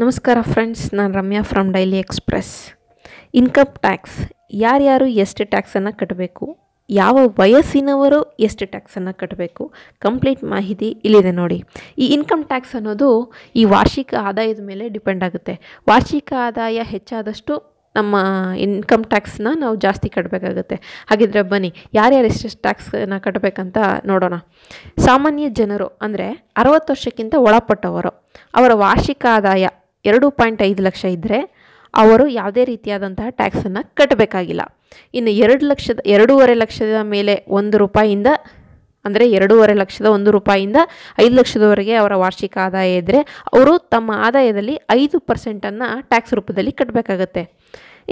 ನಮಸ್ಕಾರ ಫ್ರೆಂಡ್ಸ್ ನಾನು Ramya from daily express income tax ಯಾರ್ಯಾರು ಎಷ್ಟು ಟ್ಯಾಕ್ಸನ್ನು ಕಟ್ಟಬೇಕು ಯಾವ ವಯಸ್ಸಿನವರು ಎಷ್ಟು ಟ್ಯಾಕ್ಸನ್ನು ಕಟ್ಟಬೇಕು ಕಂಪ್ಲೀಟ್ ಮಾಹಿತಿ ಇಲ್ಲಿದೆ ನೋಡಿ ಈ ಇನ್ಕಮ್ ಟ್ಯಾಕ್ಸ್ ಅನ್ನೋದು ಈ ವಾರ್ಷಿಕ ಆದಾಯದ ಮೇಲೆ ಡಿಪೆಂಡ್ ಆಗುತ್ತೆ ವಾರ್ಷಿಕ ಆದಾಯ ಹೆಚ್ಚಾದಷ್ಟು ನಮ್ಮ ಇನ್ಕಮ್ ಟ್ಯಾಕ್ಸ್ನ ನಾವು ಜಾಸ್ತಿ ಕಟ್ಟಬೇಕಾಗುತ್ತೆ ಹಾಗಿದ್ರೆ ಬನ್ನಿ ಯಾರ್ಯಾರು ಎಷ್ಟೆಷ್ಟು ಟ್ಯಾಕ್ಸನ್ನು ಕಟ್ಟಬೇಕಂತ ನೋಡೋಣ ಸಾಮಾನ್ಯ ಜನರು ಅಂದರೆ ಅರವತ್ತು ವರ್ಷಕ್ಕಿಂತ ಒಳಪಟ್ಟವರು ಅವರ ವಾರ್ಷಿಕ ಆದಾಯ ಎರಡು ಪಾಯಿಂಟ್ ಐದು ಲಕ್ಷ ಇದ್ದರೆ ಅವರು ಯಾವುದೇ ರೀತಿಯಾದಂತಹ ಟ್ಯಾಕ್ಸನ್ನು ಕಟ್ಟಬೇಕಾಗಿಲ್ಲ ಇನ್ನು ಎರಡು ಲಕ್ಷದ ಎರಡೂವರೆ ಲಕ್ಷದ ಮೇಲೆ ಒಂದು ರೂಪಾಯಿಯಿಂದ ಅಂದರೆ ಎರಡೂವರೆ ಲಕ್ಷದ ಒಂದು ರೂಪಾಯಿಯಿಂದ ಐದು ಲಕ್ಷದವರೆಗೆ ಅವರ ವಾರ್ಷಿಕ ಆದಾಯ ಇದ್ದರೆ ಅವರು ತಮ್ಮ ಆದಾಯದಲ್ಲಿ ಐದು ಪರ್ಸೆಂಟನ್ನು ಟ್ಯಾಕ್ಸ್ ರೂಪದಲ್ಲಿ ಕಟ್ಟಬೇಕಾಗತ್ತೆ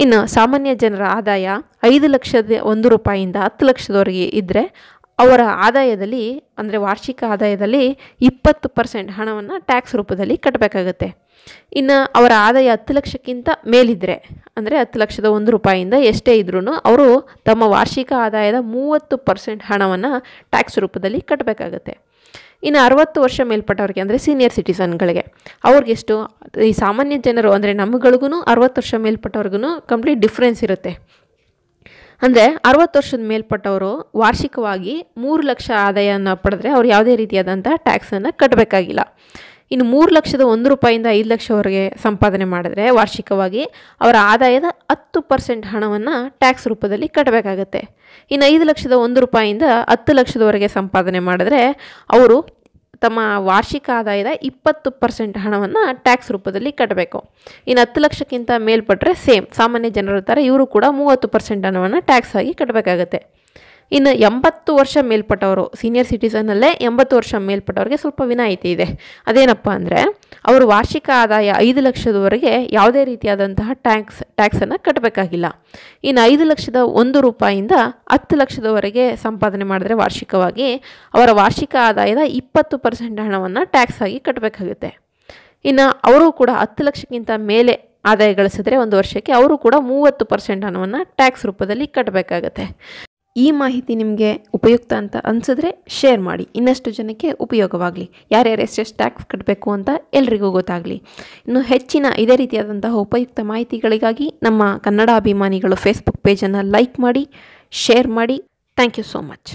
ಇನ್ನು ಸಾಮಾನ್ಯ ಜನರ ಆದಾಯ ಐದು ಲಕ್ಷದ ಒಂದು ರೂಪಾಯಿಯಿಂದ ಹತ್ತು ಲಕ್ಷದವರೆಗೆ ಇದ್ದರೆ ಅವರ ಆದಾಯದಲ್ಲಿ ಅಂದರೆ ವಾರ್ಷಿಕ ಆದಾಯದಲ್ಲಿ ಇಪ್ಪತ್ತು ಪರ್ಸೆಂಟ್ ಹಣವನ್ನು ಟ್ಯಾಕ್ಸ್ ರೂಪದಲ್ಲಿ ಕಟ್ಟಬೇಕಾಗತ್ತೆ ಇನ್ನು ಅವರ ಆದಾಯ ಹತ್ತು ಲಕ್ಷಕ್ಕಿಂತ ಮೇಲಿದ್ದರೆ ಅಂದರೆ ಹತ್ತು ಲಕ್ಷದ ಒಂದು ರೂಪಾಯಿಯಿಂದ ಎಷ್ಟೇ ಇದ್ರೂ ಅವರು ತಮ್ಮ ವಾರ್ಷಿಕ ಆದಾಯದ ಮೂವತ್ತು ಪರ್ಸೆಂಟ್ ಹಣವನ್ನು ಟ್ಯಾಕ್ಸ್ ರೂಪದಲ್ಲಿ ಕಟ್ಟಬೇಕಾಗತ್ತೆ ಇನ್ನು ಅರವತ್ತು ವರ್ಷ ಮೇಲ್ಪಟ್ಟವ್ರಿಗೆ ಅಂದರೆ ಸೀನಿಯರ್ ಸಿಟಿಸನ್ಗಳಿಗೆ ಅವ್ರಿಗೆಷ್ಟು ಈ ಸಾಮಾನ್ಯ ಜನರು ಅಂದರೆ ನಮ್ಗಳಿಗೂ ಅರವತ್ತು ವರ್ಷ ಮೇಲ್ಪಟ್ಟವ್ರಿಗೂ ಕಂಪ್ಲೀಟ್ ಡಿಫ್ರೆನ್ಸ್ ಇರುತ್ತೆ ಅಂದರೆ ಅರವತ್ತು ವರ್ಷದ ಮೇಲ್ಪಟ್ಟವರು ವಾರ್ಷಿಕವಾಗಿ ಮೂರು ಲಕ್ಷ ಆದಾಯನ ಪಡೆದ್ರೆ ಅವ್ರು ಯಾವುದೇ ರೀತಿಯಾದಂಥ ಟ್ಯಾಕ್ಸನ್ನು ಕಟ್ಟಬೇಕಾಗಿಲ್ಲ ಇನ್ನು ಮೂರು ಲಕ್ಷದ ಒಂದು ರೂಪಾಯಿಂದ ಐದು ಲಕ್ಷವರೆಗೆ ಸಂಪಾದನೆ ಮಾಡಿದ್ರೆ ವಾರ್ಷಿಕವಾಗಿ ಅವರ ಆದಾಯದ ಹತ್ತು ಪರ್ಸೆಂಟ್ ಹಣವನ್ನು ಟ್ಯಾಕ್ಸ್ ರೂಪದಲ್ಲಿ ಕಟ್ಟಬೇಕಾಗತ್ತೆ ಇನ್ನು ಐದು ಲಕ್ಷದ ಒಂದು ರೂಪಾಯಿಂದ ಹತ್ತು ಲಕ್ಷದವರೆಗೆ ಸಂಪಾದನೆ ಮಾಡಿದ್ರೆ ಅವರು ತಮ್ಮ ವಾರ್ಷಿಕ ಆದಾಯದ ಇಪ್ಪತ್ತು ಪರ್ಸೆಂಟ್ ಹಣವನ್ನು ಟ್ಯಾಕ್ಸ್ ರೂಪದಲ್ಲಿ ಕಟ್ಟಬೇಕು ಇನ್ನು ಹತ್ತು ಲಕ್ಷಕ್ಕಿಂತ ಮೇಲ್ಪಟ್ಟರೆ ಸೇಮ್ ಸಾಮಾನ್ಯ ಜನರ ಥರ ಇವರು ಕೂಡ ಮೂವತ್ತು ಪರ್ಸೆಂಟ್ ಹಣವನ್ನು ಟ್ಯಾಕ್ಸ್ ಆಗಿ ಕಟ್ಟಬೇಕಾಗತ್ತೆ ಇನ್ನು ಎಂಬತ್ತು ವರ್ಷ ಮೇಲ್ಪಟ್ಟವರು ಸೀನಿಯರ್ ಸಿಟಿಸನಲ್ಲೇ ಎಂಬತ್ತು ವರ್ಷ ಮೇಲ್ಪಟ್ಟವ್ರಿಗೆ ಸ್ವಲ್ಪ ವಿನಾಯಿತಿ ಇದೆ ಅದೇನಪ್ಪ ಅಂದರೆ ಅವರು ವಾರ್ಷಿಕ ಆದಾಯ ಐದು ಲಕ್ಷದವರೆಗೆ ಯಾವುದೇ ರೀತಿಯಾದಂತಹ ಟ್ಯಾಕ್ಸ್ ಟ್ಯಾಕ್ಸನ್ನು ಕಟ್ಟಬೇಕಾಗಿಲ್ಲ ಇನ್ನು ಐದು ಲಕ್ಷದ ಒಂದು ರೂಪಾಯಿಂದ ಹತ್ತು ಲಕ್ಷದವರೆಗೆ ಸಂಪಾದನೆ ಮಾಡಿದ್ರೆ ವಾರ್ಷಿಕವಾಗಿ ಅವರ ವಾರ್ಷಿಕ ಆದಾಯದ ಇಪ್ಪತ್ತು ಪರ್ಸೆಂಟ್ ಹಣವನ್ನು ಟ್ಯಾಕ್ಸ್ ಆಗಿ ಕಟ್ಟಬೇಕಾಗುತ್ತೆ ಇನ್ನು ಅವರು ಕೂಡ ಹತ್ತು ಲಕ್ಷಕ್ಕಿಂತ ಮೇಲೆ ಆದಾಯ ಗಳಿಸಿದ್ರೆ ಒಂದು ವರ್ಷಕ್ಕೆ ಅವರು ಕೂಡ ಮೂವತ್ತು ಪರ್ಸೆಂಟ್ ಹಣವನ್ನು ಟ್ಯಾಕ್ಸ್ ರೂಪದಲ್ಲಿ ಕಟ್ಟಬೇಕಾಗತ್ತೆ ಈ ಮಾಹಿತಿ ನಿಮಗೆ ಉಪಯುಕ್ತ ಅಂತ ಅನಿಸಿದ್ರೆ ಶೇರ್ ಮಾಡಿ ಇನ್ನಷ್ಟು ಜನಕ್ಕೆ ಉಪಯೋಗವಾಗಲಿ ಯಾರ್ಯಾರು ಎಷ್ಟೆಷ್ಟು ಟ್ಯಾಕ್ಸ್ ಕಟ್ಟಬೇಕು ಅಂತ ಎಲ್ರಿಗೂ ಗೊತ್ತಾಗಲಿ ಇನ್ನು ಹೆಚ್ಚಿನ ಇದೇ ರೀತಿಯಾದಂತಹ ಉಪಯುಕ್ತ ಮಾಹಿತಿಗಳಿಗಾಗಿ ನಮ್ಮ ಕನ್ನಡ ಅಭಿಮಾನಿಗಳು ಫೇಸ್ಬುಕ್ ಪೇಜನ್ನು ಲೈಕ್ ಮಾಡಿ ಶೇರ್ ಮಾಡಿ ಥ್ಯಾಂಕ್ ಯು ಸೋ ಮಚ್